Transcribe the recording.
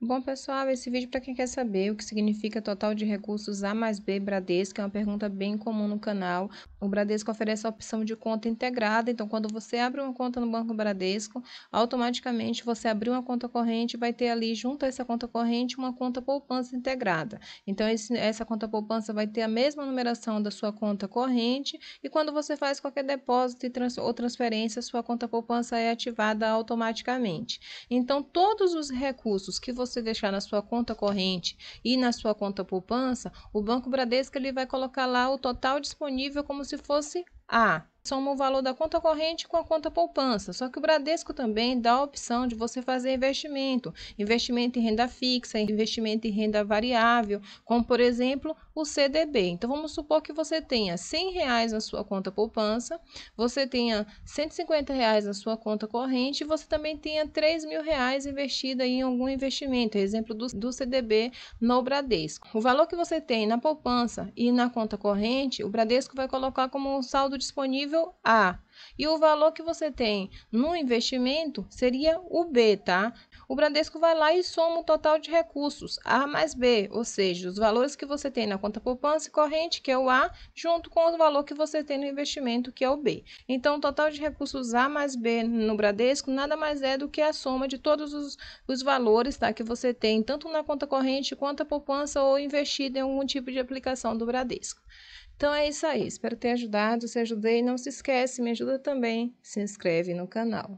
Bom, pessoal, esse vídeo para quem quer saber o que significa total de recursos A mais B Bradesco, é uma pergunta bem comum no canal. O Bradesco oferece a opção de conta integrada, então quando você abre uma conta no Banco Bradesco, automaticamente você abriu uma conta corrente vai ter ali junto a essa conta corrente uma conta poupança integrada. Então esse, essa conta poupança vai ter a mesma numeração da sua conta corrente e quando você faz qualquer depósito trans, ou transferência, sua conta poupança é ativada automaticamente. Então todos os recursos que você você deixar na sua conta corrente e na sua conta poupança, o Banco Bradesco ele vai colocar lá o total disponível como se fosse A soma o valor da conta corrente com a conta poupança. Só que o Bradesco também dá a opção de você fazer investimento, investimento em renda fixa, investimento em renda variável, como por exemplo o CDB. Então vamos supor que você tenha 100 reais na sua conta poupança, você tenha 150 reais na sua conta corrente e você também tenha 3 mil reais investido em algum investimento, exemplo do, do CDB no Bradesco. O valor que você tem na poupança e na conta corrente, o Bradesco vai colocar como um saldo disponível a. E o valor que você tem no investimento seria o B, tá? O Bradesco vai lá e soma o total de recursos A mais B, ou seja, os valores que você tem na conta poupança e corrente, que é o A, junto com o valor que você tem no investimento, que é o B. Então, o total de recursos A mais B no Bradesco nada mais é do que a soma de todos os, os valores tá, que você tem, tanto na conta corrente quanto a poupança ou investido em algum tipo de aplicação do Bradesco. Então é isso aí, espero ter ajudado, se ajudei, não se esquece, me ajuda também, se inscreve no canal.